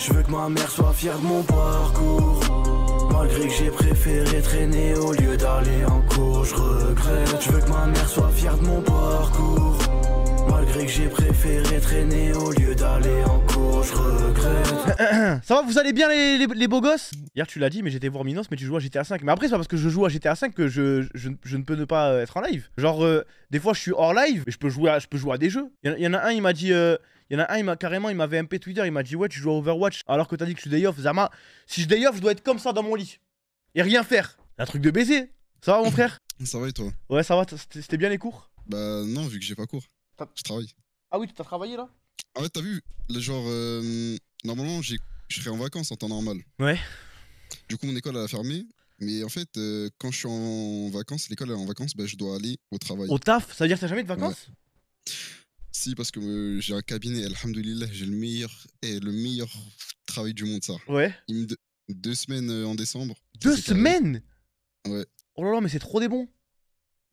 Je veux que ma mère soit fière de mon parcours. Malgré que j'ai préféré traîner au lieu d'aller en cours, je regrette. Je veux que ma mère soit fière de mon parcours. Malgré que j'ai préféré traîner au lieu d'aller en cours, je regrette. ça va, vous allez bien les, les, beaux gosses Hier tu l'as dit, mais j'étais voir Minos, mais tu joues à GTA 5. Mais après, c'est pas parce que je joue à GTA 5 que je, je, ne peux ne pas être en live. Genre, euh, des fois je suis hors live, mais je peux jouer à, je peux jouer à des jeux. Il y, en a un, il m'a dit. Euh, il y en a un, il m'a carrément, il m'avait MP Twitter, il m'a dit Ouais, tu joues à Overwatch alors que t'as dit que je suis day off. Zama, si je day off, je dois être comme ça dans mon lit et rien faire. Un truc de baiser. Ça va, mon frère Ça va et toi Ouais, ça va, c'était bien les cours Bah non, vu que j'ai pas cours. Je travaille. Ah oui, tu t'as travaillé là Ah ouais, t'as vu Genre, euh, normalement, je serais en vacances en temps normal. Ouais. Du coup, mon école elle a fermé. Mais en fait, euh, quand je suis en vacances, l'école est en vacances, bah, je dois aller au travail. Au taf Ça veut dire que t'as jamais de vacances si, parce que euh, j'ai un cabinet, Alhamdulillah, j'ai le meilleur, et le meilleur travail du monde, ça. Ouais. Deux semaines euh, en décembre. Deux semaines Ouais. Oh là là, mais c'est trop des bons.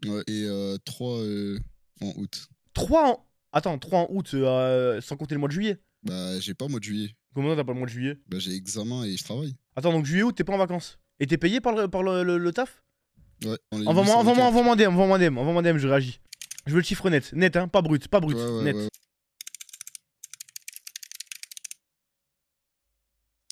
Ouais, et 3 euh, trois en août. Trois en. Attends, trois en août, sans compter le mois de juillet Bah, j'ai pas le mois de juillet. Comment t'as pas le mois de juillet Bah, j'ai examen et je travaille. Attends, donc juillet, août, t'es pas en vacances Et t'es payé par le, par le, taf Ouais. Envoie-moi un DM, envoie-moi un DM, envoie-moi un DM, je réagis. Je veux le chiffre net, net, hein, pas brut, pas brut, net.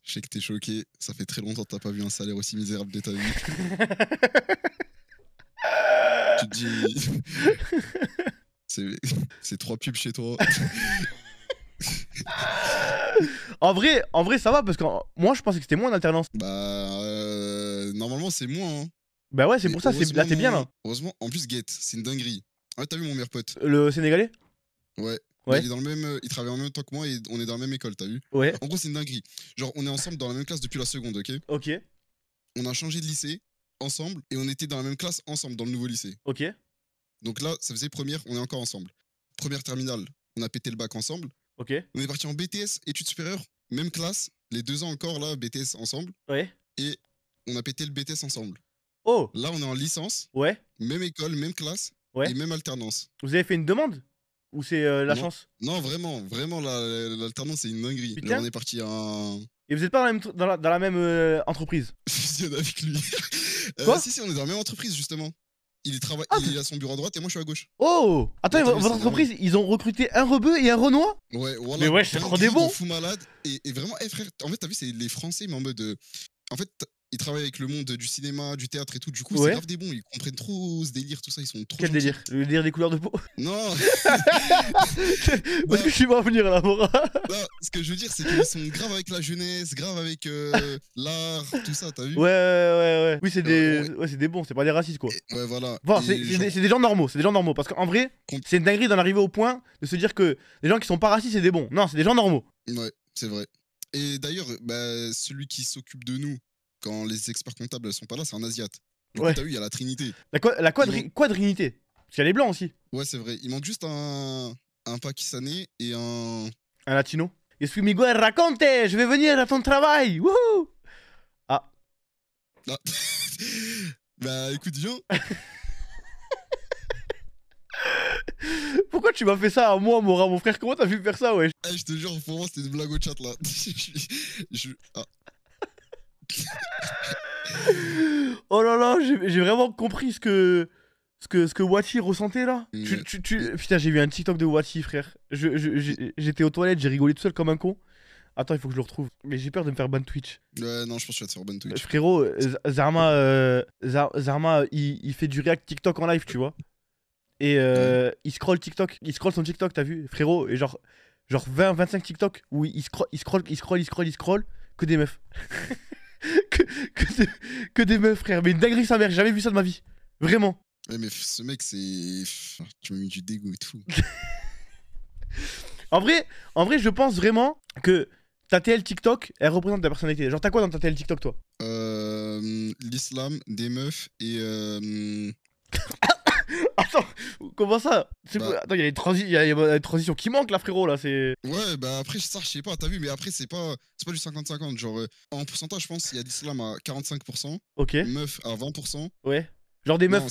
Je sais que t'es choqué, ça fait très longtemps que t'as pas vu un salaire aussi misérable de ta vie. tu te dis. C'est trois pubs chez toi. en vrai, en vrai, ça va parce que moi, je pensais que c'était moins en alternance. Bah, euh, normalement, c'est moins. Hein. Bah ouais, c'est pour ça. Là, t'es bien là. Heureusement, en plus, Get, c'est une dinguerie. Ouais ah, t'as vu mon meilleur pote Le Sénégalais Ouais. Il, est dans le même, euh, il travaille en même temps que moi et on est dans la même école, t'as vu Ouais. En gros, c'est une dinguerie. Genre, on est ensemble dans la même classe depuis la seconde, ok Ok. On a changé de lycée ensemble et on était dans la même classe ensemble dans le nouveau lycée. Ok. Donc là, ça faisait première, on est encore ensemble. Première terminale, on a pété le bac ensemble. Ok. On est parti en BTS, études supérieures, même classe, les deux ans encore là, BTS ensemble. Ouais. Et on a pété le BTS ensemble. Oh Là, on est en licence. Ouais. Même école, même classe. Et même alternance. Vous avez fait une demande Ou c'est euh, la chance Non, vraiment, vraiment, l'alternance, c'est une dinguerie. Là, on est parti à Et vous n'êtes pas dans la même, dans la, même euh, entreprise avec lui. Euh, Quoi si, si, on est dans la même entreprise, justement. Il, travaille, ah, il a son bureau à droite et moi je suis à gauche. Oh Attends, votre entreprise, ils ont recruté un rebeu et un Renoir Ouais, Mais ouais, c'est te rendez bons. Fou malade. Et, et vraiment, eh, frère, en fait, t'as vu, c'est les Français, mais en mode. En fait, ils travaillent avec le monde du cinéma, du théâtre et tout. Du coup, c'est grave des bons. Ils comprennent trop ce délire, tout ça. Ils sont trop. Quel délire Le délire des couleurs de peau Non Parce que bah je suis pas à venir là, Non, ce que je veux dire, c'est qu'ils sont grave avec la jeunesse, grave avec euh, l'art, tout ça, t'as vu Ouais, ouais, ouais. Oui, c'est des... Euh, ouais. des bons, c'est pas des racistes, quoi. ouais, voilà. Bon, c'est des, gens normaux, c'est des gens normaux. Parce qu'en vrai, c'est une dinguerie d'en arriver au point de se dire que les gens qui sont pas racistes, c'est des bons. Non, c'est des gens normaux. Ouais, c'est vrai. Et d'ailleurs, bah, celui qui s'occupe de nous, quand les experts comptables sont pas là, c'est un asiat. ouais. T'as vu, il y a la Trinité. La, quadrinité. Parce y a les blancs aussi. Ouais, c'est vrai. Il manque juste un, un pakistanais et un. Un latino. suis Miguel, raconte eh, Je vais venir à ton travail Wouhou Ah. ah. bah écoute, viens Pourquoi tu m'as fait ça à moi, mon frère Comment t'as pu faire ça, wesh ouais eh, Je te jure, pour moi, c'était une blague au chat là. je... Ah. oh là là, j'ai vraiment compris ce que ce que, ce que ressentait là. Putain, j'ai vu un TikTok de Wati, frère. J'étais aux toilettes, j'ai rigolé tout seul comme un con. Attends, il faut que je le retrouve. Mais j'ai peur de me faire ban Twitch. non, je pense que tu vas te faire ban Twitch. Euh, frérot, euh, Zarma, euh, Zarma il, fait du react TikTok en live, tu vois. Et euh, il scroll TikTok, il scroll son TikTok, t'as vu Frérot, et genre, genre 20, 25 TikTok où il scroll, il scroll, il scroll, il scroll, il scroll, que des meufs. que, des meufs, frère. Mais une dinguerie, sa mère, j'ai jamais vu ça de ma vie. Vraiment. Ouais, mais ce mec, c'est. Tu m'as mis du dégoût et tout. en, vrai, en vrai, je pense vraiment que ta TL TikTok, elle représente ta personnalité. Genre, t'as quoi dans ta TL TikTok, toi euh, L'islam, des meufs et. Euh, comment ça bah. il y, a une transition qui manque là, frérot, là, c'est... Ouais, bah après, ça, je sais pas, t'as vu, mais après, c'est pas, c'est pas du 50-50, genre, euh, en pourcentage, je pense, il y a des slams à 45%, ok à 20%. Ouais, genre des meufs...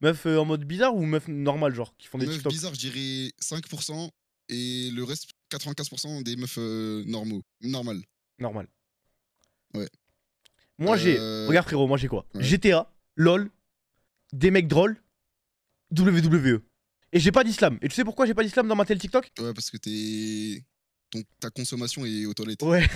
Euh, euh, en mode bizarre ou meufs normales, genre, qui font des meufs bizarres bizarre, je dirais 5%, et le reste, 95% des meufs normaux, normales. Normal. Ouais. Moi, j'ai... Regarde, frérot, moi, j'ai quoi GTA, LOL, des mecs drôles, WWE. Et j'ai pas d'islam. Et tu sais pourquoi j'ai pas d'islam dans ma télé TikTok Ouais, parce que t'es. Ton... Ta consommation est aux toilettes. Ouais.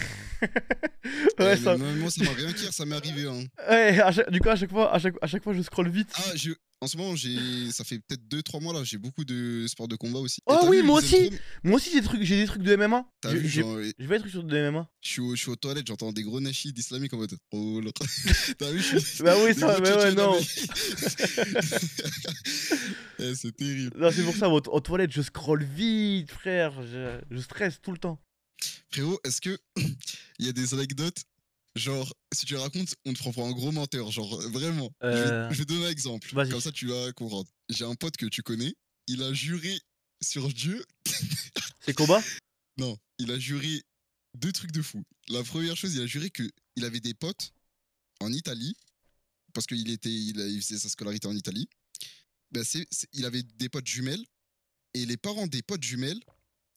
ouais, ça. Moi, ça m'a rien dire, ça m'est arrivé. Hein. Ouais, du coup, à chaque, fois, à, chaque, à chaque fois, je scroll vite. Ah, je, en ce moment, j'ai, ça fait peut-être 2-3 mois là, j'ai beaucoup de sports de combat aussi. Oh oui, moi aussi Moi aussi, j'ai des trucs, j'ai des trucs de MMA. T'as vu, genre, J'ai pas des trucs sur de MMA. Je suis, au, je suis aux toilettes, j'entends des gros nashis d'islamique en mode. Oh là T'as vu Bah oui, ça, mais bah ouais, non eh, C'est terrible. Non, c'est pour ça, aux, toilettes, je scroll vite, frère. Je, je stresse tout le temps. Frérot, est-ce que il y a des anecdotes Genre, si tu racontes, on te prend pour un gros menteur, genre vraiment. Je, vais, euh, donner un exemple, comme ça tu vas comprendre. J'ai un pote que tu connais, il a juré sur Dieu. C'est combat Non, il a juré deux trucs de fou. La première chose, il a juré que il avait des potes en Italie, parce qu'il était, il, il faisait sa scolarité en Italie. Ben, il avait des potes jumelles, et les parents des potes jumelles,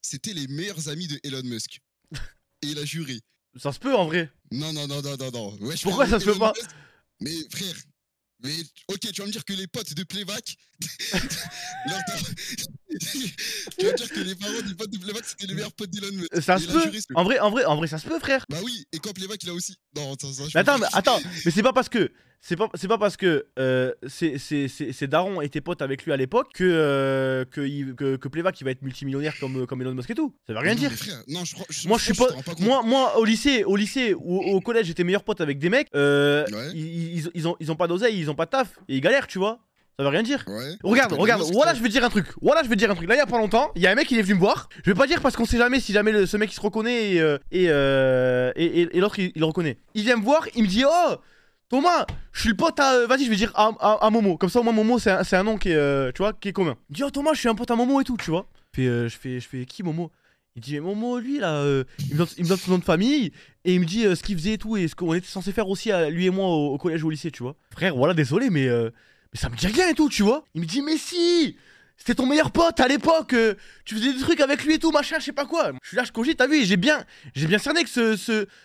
c'était les meilleurs amis de Elon Musk. Et il a juré ça se peut en vrai. Non, non, non, non, non, non. Pourquoi ça se peut pas Mais frère, mais ok, tu vas me dire que les potes de Playback. tu vas me dire que les parents du potes de Playback c'était les meilleurs potes d'Elon Musk. Ça se peut. en vrai, en vrai, en vrai, ça se peut, frère. Bah oui, et quand Playback il a aussi. Non, attends, attends, mais c'est pas parce que c'est pas, parce que euh, c'est darons étaient potes avec lui à l'époque que, euh, que, que, va être multimillionnaire comme, comme Elon Musk et tout. Ça veut rien dire. moi, je, suis pas, moi, moi, au lycée, au lycée ou au collège, j'étais meilleur pote avec des mecs. Euh, ils, ils, ont, ils ont pas d'oseille, ils ont pas de taf et ils galèrent, tu vois. Ça veut rien dire. Regarde, regarde, voilà, je veux dire un truc. Voilà, je veux dire un truc. Là, il y a pas longtemps, il y a un mec il est venu me voir. Je vais pas dire parce qu'on sait jamais si jamais le, ce mec il se reconnaît et, euh, euh, et, l'autre il, le reconnaît. Il vient me voir, il me dit Oh, Thomas, je suis le pote à. Euh, vas-y, je vais dire à, Momo. Comme ça, au moins, Momo, c'est un, un, nom qui est, euh, tu vois, qui est commun. Il dit, oh, Thomas, je suis un pote à Momo et tout, tu vois. Puis, euh, je, fais, je fais qui, Momo Il dit, mais Momo, lui, là, il, me donne, son nom de famille et il me dit ce qu'il faisait et tout et ce qu'on était censé faire aussi, lui et moi, au, collège ou au lycée, tu vois. Frère, voilà, désolé, mais, mais ça me dit rien et tout, tu vois. Il me dit, mais si c'était ton meilleur pote à l'époque, euh, tu faisais des trucs avec lui et tout, machin, je sais pas quoi. Je suis là, je cogite, t'as vu, j'ai bien, j'ai bien cerné que ce,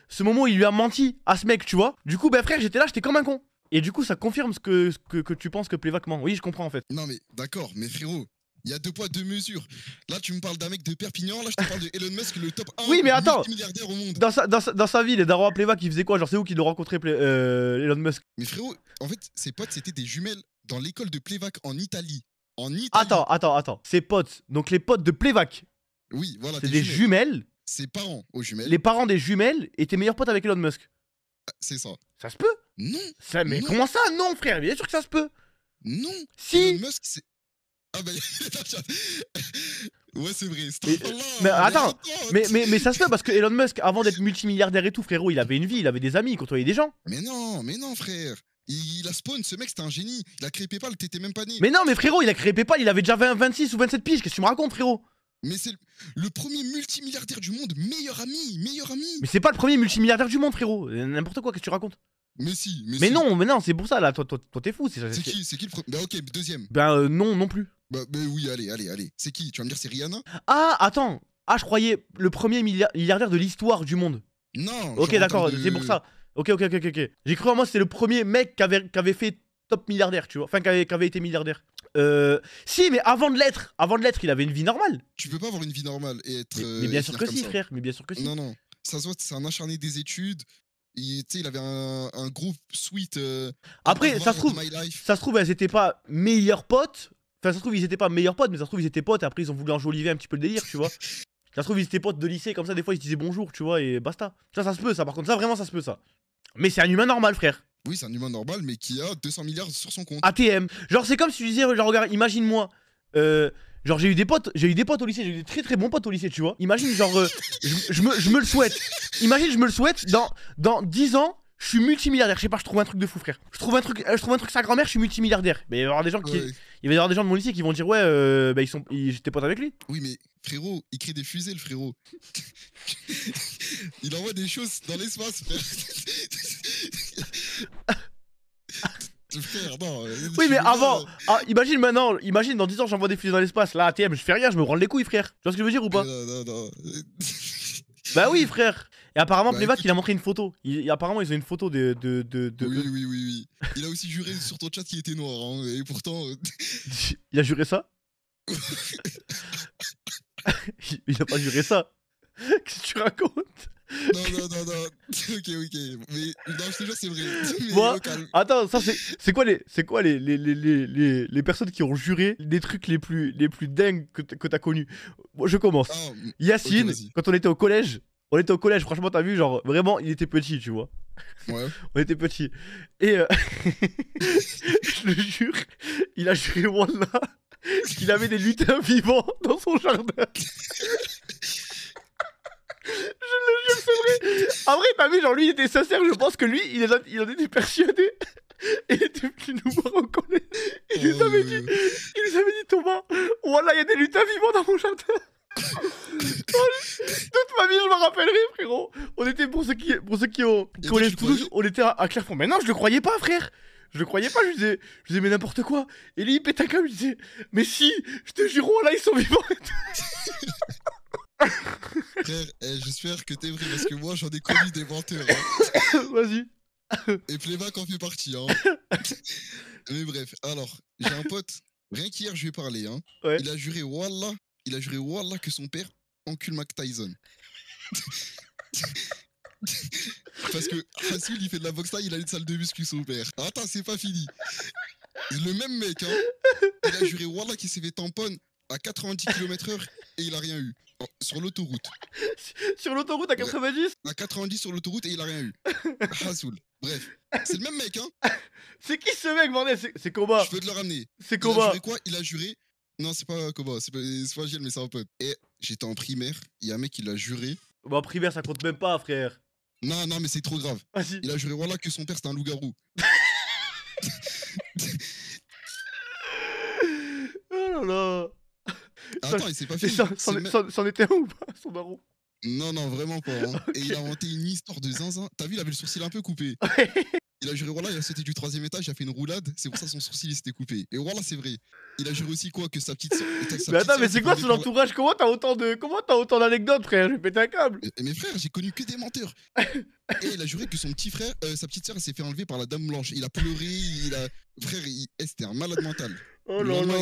ce, moment il lui a menti à ce mec, tu vois. Du coup, ben frère, j'étais là, j'étais comme un con. Et du coup, ça confirme ce que, que, que tu penses que Plévac ment. Oui, je comprends en fait. Non mais d'accord, mais frérot, il y a deux poids, deux mesures. Là, tu me parles d'un mec de Perpignan, là, je te parle d'Elon Musk, le top 1 oui, mais attends, milliardaire au monde. Dans sa, dans sa, dans sa vie, les darons Plévac, ils faisaient quoi Genre, c'est où qu'ils ont rencontré, euh, Elon Musk Mais frérot, en fait, ses potes, c'était des jumelles dans l'école de Plévac en Italie. En Attends, attends, attends. Ses potes, donc les potes de Plevac. Oui, voilà. C'est des jumelles. Ses parents aux jumelles. Les parents des jumelles étaient meilleurs potes avec Elon Musk. Ah, c'est ça. Ça se peut Non. Ça, mais comment ça Non, frère, bien sûr que ça se peut. Non. Si. Elon Musk, c'est. Ah bah. ouais, c'est vrai. Mais, attends, mais, ça se peut parce que Elon Musk, avant d'être multimilliardaire et tout, frérot, il avait une vie, il avait des amis, il côtoyait des gens. Mais non, mais non, frère. Il a spawn, ce mec, c'était un génie. Il a créé PayPal, t'étais même pas né. Mais non, mais frérot, il a créé PayPal, il avait déjà 26 ou 27 piges. Qu'est-ce que tu me racontes, frérot mais c'est le premier multimilliardaire du monde, meilleur ami, meilleur ami. Mais c'est pas le premier multimilliardaire du monde, frérot. Euh, n'importe quoi, qu'est-ce que tu racontes Mais si, mais, mais non, mais non, c'est pour ça là. Toi, toi, t'es fou. C'est qui C'est qui le premier Bah ok, deuxième. Bah non, non plus. Bah, bah, oui, allez, allez, allez. C'est qui Tu vas me dire c'est Rihanna Ah attends, ah je croyais le premier milliardaire de l'histoire du monde. Non. Ok, d'accord. C'est pour ça. Ok, ok, ok, ok. J'ai cru en moi, c'est le premier mec qui avait, avait fait top milliardaire, tu vois. Enfin, qui avait, été milliardaire. Euh, si, mais avant de l'être, avant de l'être, il avait une vie normale. Tu peux pas avoir une vie normale et être. Mais, euh, bien sûr que si, frère. Mais bien sûr que si. Non, non. Ça se voit, c'est un acharné des études. Il, il avait un, groupe suite. Euh, après, ça se trouve, ça se trouve, elles étaient pas meilleurs potes. Enfin, ça se trouve, ils étaient pas meilleurs potes, mais ça se trouve, ils étaient potes. Et après, ils ont voulu enjoliver un petit peu le délire, tu vois. ça se trouve, ils étaient potes de lycée, comme ça, des fois, ils se disaient bonjour, tu vois, et basta. Ça, ça se peut, ça. Par contre, ça, vraiment, ça se peut, ça. Mais c'est un humain normal, frère. Oui, c'est un humain normal, mais qui a 200 milliards sur son compte. ATM. Genre, c'est comme si je disais, genre, regarde, imagine-moi. Euh, genre, j'ai eu des potes, j'ai eu des potes au lycée, j'ai eu des très très bons potes au lycée, tu vois. Imagine, genre, euh, je, me, le souhaite. Imagine, je me le souhaite, dans, dans 10 ans, je suis multimilliardaire. Je sais pas, je trouve un truc de fou, frère. Je trouve un truc, euh, je trouve un truc sa grand-mère, je suis multimilliardaire. Mais il va y avoir des gens qui, il va y avoir des gens de mon lycée qui vont dire ouais, euh, bah, ils sont, j'étais pote avec lui. Oui, mais frérot, il crée des fusées, le frérot. il envoie des choses dans l'espace. Frère, non, euh, oui, mais avant, euh, ah, imagine maintenant, imagine dans 10 ans, j'envoie des fusées dans l'espace. Là, TM, je fais rien, je me rends les couilles, frère. Tu vois ce que je veux dire ou pas bah oui, frère. Et apparemment, bah, les il a montré une photo. apparemment, ils ont une photo de. de, de, de... Oui, oui, oui, oui, Il a aussi juré sur ton chat qu'il était noir. Hein, et pourtant. Euh, il a juré ça Il a pas juré ça. Qu'est-ce que tu racontes non, non, non, non, ok, ok. Mais non, je c'est vrai. Moi, attends, ça, c'est, c'est quoi, les, c'est quoi les, les, les, les, personnes qui ont juré des trucs les plus, les plus dingues que, que t'as connus Moi, je commence. Ah, Yacine, quand on était au collège, on était au collège, franchement, t'as vu, genre, vraiment, il était petit, tu vois. Ouais. on était petit. Et euh, je le jure, il a juré voilà, qu'il avait des lutins vivants dans son jardin. En vrai, pas vu, genre lui il était sincère, je pense que lui il, en était persuadé. Et depuis nous voir en Il nous oh, avait dit, il nous avait dit Thomas, voilà, il y a des lutins vivants dans mon jardin. Oh, toute ma vie, je m'en rappellerai, frérot. On était, pour ceux qui, pour ceux qui ont, on était à, à, Mais non, je le croyais pas, frère. Je le croyais pas, je lui disais, je disais mais n'importe quoi. Et lui, il pète comme, câble, je disais, mais si, je te jure, là, ils sont vivants. Frère, eh, j'espère que t'es vrai parce que moi j'en ai connu des menteurs. Hein. Vas-y. Et Playback en fait partie. Hein. Mais bref, alors, j'ai un pote, rien qu'hier je lui ai parlé. Hein. Il a juré Wallah, il a juré Wallah que son père encule Mac Tyson. parce que Hassoul il fait de la boxe il a une salle de muscu son père. Attends, c'est pas fini. Le même mec, hein, il a juré Wallah qu'il s'est fait tampon à 90 km/h il a rien eu. sur l'autoroute. sur l'autoroute à 90 À 90 sur l'autoroute et il a rien eu. Ah, Hasoul Bref. C'est le même mec, hein C'est qui ce mec, bordel C'est Koba. Je peux te le ramener. C'est Koba. Il a juré quoi Il a juré. Non, c'est pas Koba, c'est pas, mais ça un pote. Et j'étais en primaire, il y a un mec qui l'a juré. Bah, en primaire, ça compte même pas, frère. Non, non, mais c'est trop grave. Il a juré, voilà, que son père, c'est un loup-garou. oh là là attends, il s'est pas fait. C'en était un ou pas, son baron Non, non, vraiment pas. Hein. Et il a inventé une histoire de zinzin. T'as vu, il avait le sourcil un peu coupé. il a juré, voilà, il a sauté du troisième étage, il a fait une roulade, c'est pour ça son sourcil s'était coupé. Et voilà, c'est vrai. Il a juré aussi quoi que sa petite. soeur mais attends, mais c'est quoi son entourage Comment t'as autant de, comment as autant d'anecdotes, frère Je vais un câble. Mais, frère, j'ai connu que des menteurs. Et il a juré que son petit frère, euh, sa petite sœur, s'est fait enlever par la dame blanche. Il a pleuré, il a. Frère, il... Eh, c'était un malade mental. Oh là là.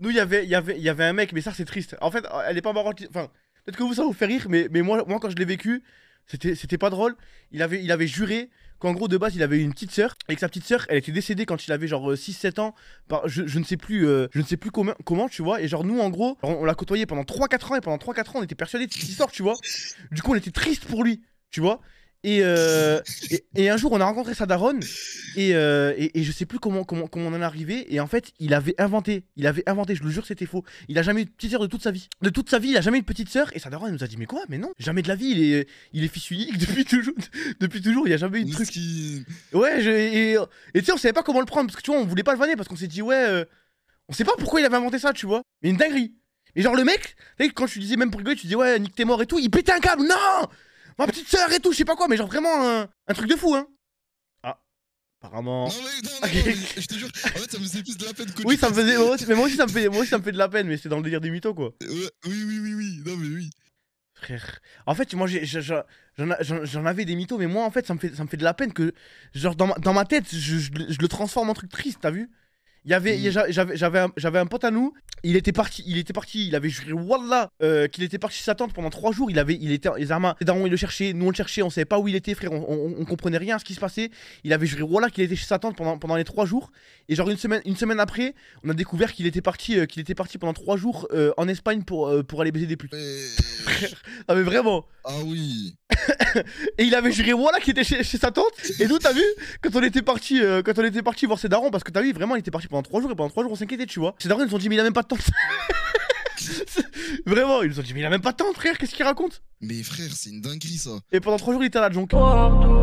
Nous, y il y, avait, y avait un mec, mais ça, c'est triste. En fait, elle est pas marrante. Enfin, peut-être que vous, ça vous fait rire, mais, mais moi, moi, quand je l'ai vécu, c'était pas drôle. Il avait, il avait juré qu'en gros, de base, il avait une petite sœur et que sa petite sœur, elle était décédée quand il avait genre 6-7 euh, ans. je, ne sais plus, euh, je ne sais plus comment, comment, tu vois. Et genre, nous, en gros, on, l'a côtoyé pendant 3-4 ans et pendant 3-4 ans, on était persuadés qu'il sort, tu vois. Du coup, on était triste pour lui, tu vois. Euh, et, et, un jour, on a rencontré sa daronne euh, et, je sais plus comment, comment, on en est arrivé. Et en fait, il avait inventé, il avait inventé, je le jure, c'était faux. Il a jamais eu de petite sœur de toute sa vie. De toute sa vie, il a jamais eu de petite sœur. Et sa daronne nous a dit, mais quoi, mais non, jamais de la vie, il est, il est fils unique depuis toujours, depuis toujours, il a jamais eu de truc. Ouais, et tu sais, on savait pas comment le prendre parce que tu vois, on voulait pas le vanner parce qu'on s'est dit, ouais, euh, on sait pas pourquoi il avait inventé ça, tu vois. Mais une dinguerie. Mais genre, le mec, quand je lui disais même pour rigoler, tu dis ouais, Nick t'es mort et tout, il pétait un câble, non! ma petite sœur et tout, je sais pas quoi, mais genre vraiment un, un truc de fou, hein. Ah, apparemment. Non, mais, non, non, je te jure, en fait, ça me faisait plus de la peine que Oui, ça me faisait. mais moi aussi, ça me fait, ça me fait de la peine, mais c'est dans le délire des mythos, quoi. oui, oui, oui, oui, non, mais oui. Frère. En fait, moi, j'en avais des mythos, mais moi, en fait, ça me fait, ça me fait de la peine que, genre, dans ma, dans ma tête, je le transforme en truc triste, t'as vu il y avait, mm. j'avais, j'avais, un, pote à nous. Il était parti, il était parti. Il avait juré wallah euh, qu'il était parti chez sa tante pendant trois jours. Il avait, il était, les armes, les darons, ils le cherchait Nous on le cherchait, on savait pas où il était, frère. On, comprenait rien à ce qui se passait. Il avait juré wallah qu'il était chez sa tante pendant pendant les trois jours. Et genre une semaine, une semaine après, on a découvert qu'il était parti, euh, qu'il était parti pendant trois jours euh, en Espagne pour pour aller baiser des putes. Eh. ah mais vraiment. Ah oui. et il avait juré voilà qu'il était chez, sa tante. Et nous t'as vu quand on était parti, quand on était parti voir ses darons parce que t'as vu vraiment il était parti pendant 3 jours et pendant 3 jours on s'inquiétait, tu vois. C'est darons ils nous ont dit, mais il a même pas de temps. Vraiment, ils nous ont dit, mais il a même pas de temps, frère, qu'est-ce qu'il raconte Mais frère, c'est une dinguerie ça. Et pendant 3 jours il était à la jonque. Partout,